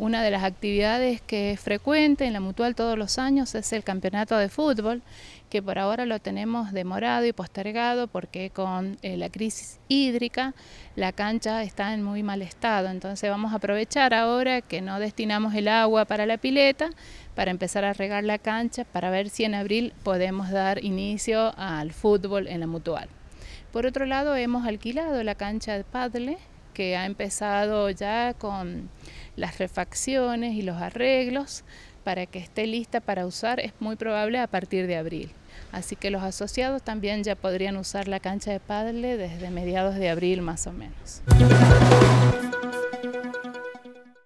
Una de las actividades que es frecuente en la Mutual todos los años es el campeonato de fútbol, que por ahora lo tenemos demorado y postergado porque con eh, la crisis hídrica la cancha está en muy mal estado. Entonces vamos a aprovechar ahora que no destinamos el agua para la pileta para empezar a regar la cancha para ver si en abril podemos dar inicio al fútbol en la Mutual. Por otro lado, hemos alquilado la cancha de Padle que ha empezado ya con las refacciones y los arreglos para que esté lista para usar es muy probable a partir de abril. Así que los asociados también ya podrían usar la cancha de padre desde mediados de abril más o menos.